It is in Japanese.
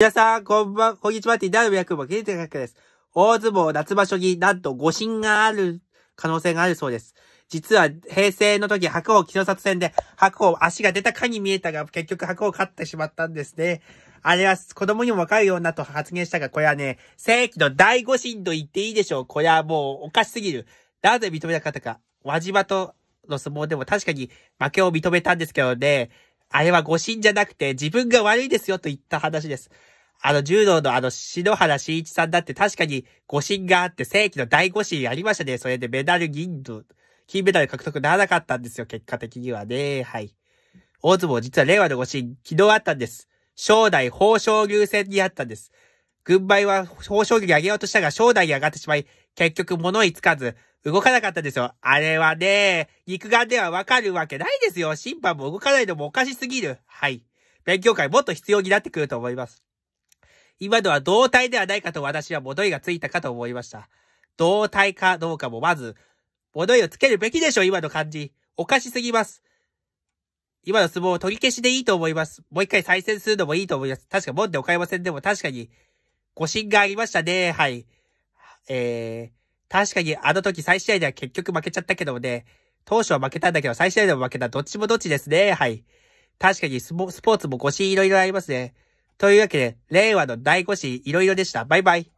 皆さん、こんばん、こんにちはって、ダルビ役も聞いてるわクです。大相撲夏場所になんと誤審がある可能性があるそうです。実は平成の時、白鵬木の殺戦で白鵬足が出たかに見えたが、結局白鵬勝ってしまったんですね。あれは子供にもわかるようなと発言したが、これはね、正規の第五審と言っていいでしょう。これはもうおかしすぎる。なぜ認めなかったか。輪島との相撲でも確かに負けを認めたんですけどね、あれは誤信じゃなくて自分が悪いですよと言った話です。あの、柔道のあの、篠原慎一さんだって確かに誤信があって世紀の大誤信ありましたね。それでメダル銀の、金メダル獲得ならなかったんですよ。結果的にはね。はい。大相撲実は令和の誤信、昨日あったんです。正代、宝生流戦にあったんです。軍配は報奨儀上げようとしたが、正代に上がってしまい、結局物につかず、動かなかったですよ。あれはね、肉眼ではわかるわけないですよ。審判も動かないのもおかしすぎる。はい。勉強会もっと必要になってくると思います。今のは同体ではないかと私は戻りがついたかと思いました。同体かどうかもまず、戻りをつけるべきでしょ、今の感じ。おかしすぎます。今の相撲を取り消しでいいと思います。もう一回再戦するのもいいと思います。確か、もんでおかえませんでも確かに、誤信がありましたね。はい。えー、確かにあの時再試合では結局負けちゃったけどもね、当初は負けたんだけど再試合でも負けた。どっちもどっちですね。はい。確かにスポーツも誤信いろいろありますね。というわけで、令和の第5子いろいろでした。バイバイ。